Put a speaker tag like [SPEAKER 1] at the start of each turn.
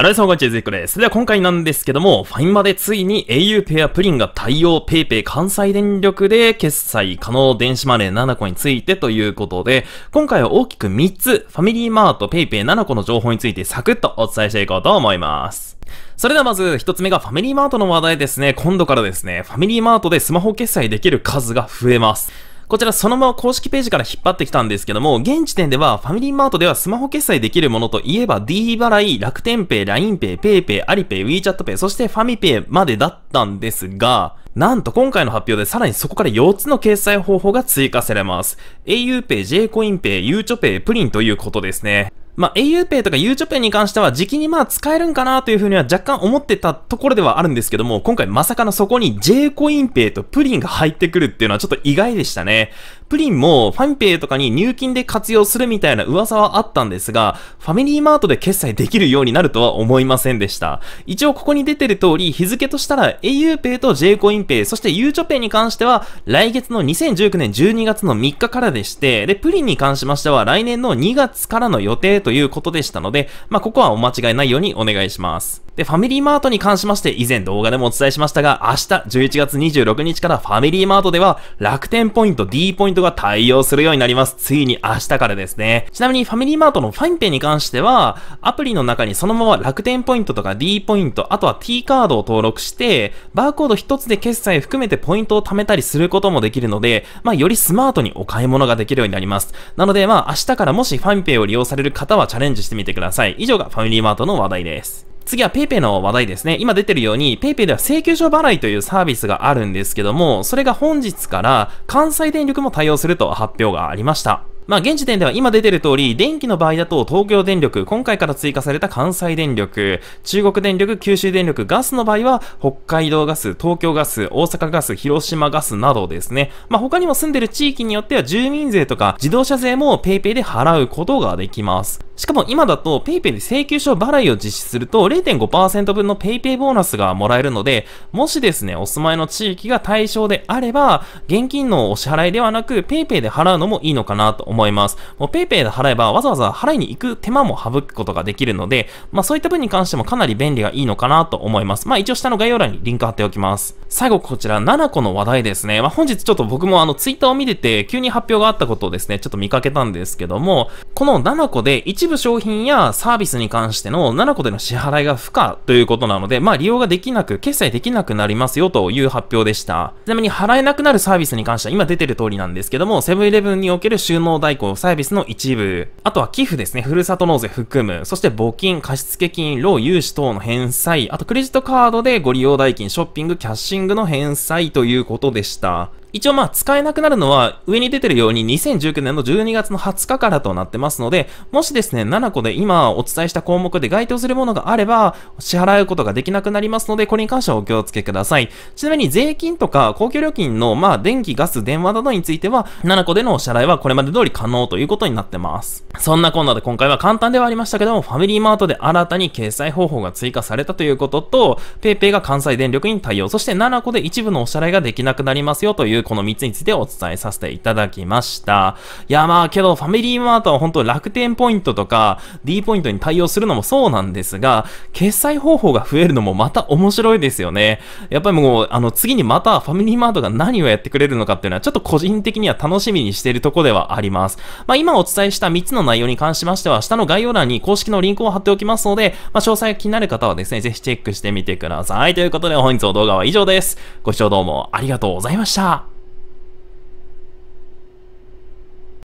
[SPEAKER 1] あらゆさんこんにちは、ゆイクです。それでは今回なんですけども、ファインまでついに au ペアプリンが対応 PayPay 関西電力で決済可能電子マネー7個についてということで、今回は大きく3つ、ファミリーマート PayPay7 個の情報についてサクッとお伝えしていこうと思います。それではまず一つ目がファミリーマートの話題ですね。今度からですね、ファミリーマートでスマホ決済できる数が増えます。こちらそのまま公式ページから引っ張ってきたんですけども、現時点ではファミリーマートではスマホ決済できるものといえば D 払い、楽天ペイ、LINE ペイ、PayPay、AliPay、WeChatPay、そしてファミペイまでだったんですが、なんと今回の発表でさらにそこから4つの決済方法が追加されます。auPay、JCoinPay、u うちょ Pay、プリンということですね。まあ、auPay とか y o ちょ u b e に関しては、時期にまあ使えるんかなというふうには若干思ってたところではあるんですけども、今回まさかのそこに J コインペイとプリンが入ってくるっていうのはちょっと意外でしたね。プリンもファミペイとかに入金で活用するみたいな噂はあったんですが、ファミリーマートで決済できるようになるとは思いませんでした。一応ここに出てる通り、日付としたら auPay と jcoinPay、そして UChoPay に関しては、来月の2019年12月の3日からでして、で、プリンに関しましては来年の2月からの予定ということでしたので、まあ、ここはお間違いないようにお願いします。で、ファミリーマートに関しまして、以前動画でもお伝えしましたが、明日11月26日からファミリーマートでは、楽天ポイント、D ポイントトが対応するようになります。ついに明日からですね。ちなみにファミリーマートのファインペイに関しては、アプリの中にそのまま楽天ポイントとか D ポイント、あとは T カードを登録して、バーコード一つで決済含めてポイントを貯めたりすることもできるので、まあ、よりスマートにお買い物ができるようになります。なので、まあ、明日からもしファインペイを利用される方はチャレンジしてみてください。以上がファミリーマートの話題です。次は PayPay の話題ですね。今出てるように PayPay では請求書払いというサービスがあるんですけども、それが本日から関西電力も対応すると発表がありました。まあ、現時点では今出てる通り、電気の場合だと東京電力、今回から追加された関西電力、中国電力、九州電力、ガスの場合は、北海道ガス、東京ガス、大阪ガス、広島ガスなどですね。まあ、他にも住んでる地域によっては住民税とか自動車税も PayPay で払うことができます。しかも今だと PayPay で請求書払いを実施すると0.5%分の PayPay ボーナスがもらえるので、もしですね、お住まいの地域が対象であれば、現金のお支払いではなく PayPay で払うのもいいのかなと思います。思います。もう PayPay で払えばわざわざ払いに行く手間も省くことができるので、まあそういった分に関してもかなり便利がいいのかなと思います。まあ一応下の概要欄にリンク貼っておきます。最後こちら7個の話題ですね。まあ本日ちょっと僕もあの Twitter を見てて急に発表があったことをですね、ちょっと見かけたんですけども、この7個で一部商品やサービスに関しての7個での支払いが不可ということなので、まあ利用ができなく、決済できなくなりますよという発表でした。ちなみに払えなくなるサービスに関しては今出てる通りなんですけども、セブンイレブンにおける収納代再興、サービスの一部、あとは寄付ですね、ふるさと納税含む、そして募金、貸付金、老融資等の返済、あとクレジットカードでご利用代金、ショッピング、キャッシングの返済ということでした。一応まあ使えなくなるのは上に出てるように2019年の12月の20日からとなってますので、もしですね、7個で今お伝えした項目で該当するものがあれば、支払うことができなくなりますので、これに関してはお気をつけください。ちなみに税金とか公共料金のまあ電気、ガス、電話などについては、7個でのお支払いはこれまで通り可能ということになってます。そんなこんなで今回は簡単ではありましたけども、ファミリーマートで新たに決済方法が追加されたということと、PayPay が関西電力に対応、そして7個で一部のお支払いができなくなりますよといういうこの3つについてお伝えさせていただきました。いや、まあけど、ファミリーマートは本当楽天ポイントとか D ポイントに対応するのもそうなんですが、決済方法が増えるのもまた面白いですよね。やっぱりもう、あの、次にまたファミリーマートが何をやってくれるのかっていうのは、ちょっと個人的には楽しみにしているとこではあります。まあ今お伝えした3つの内容に関しましては、下の概要欄に公式のリンクを貼っておきますので、まあ詳細が気になる方はですね、ぜひチェックしてみてください。ということで本日の動画は以上です。ご視聴どうもありがとうございました。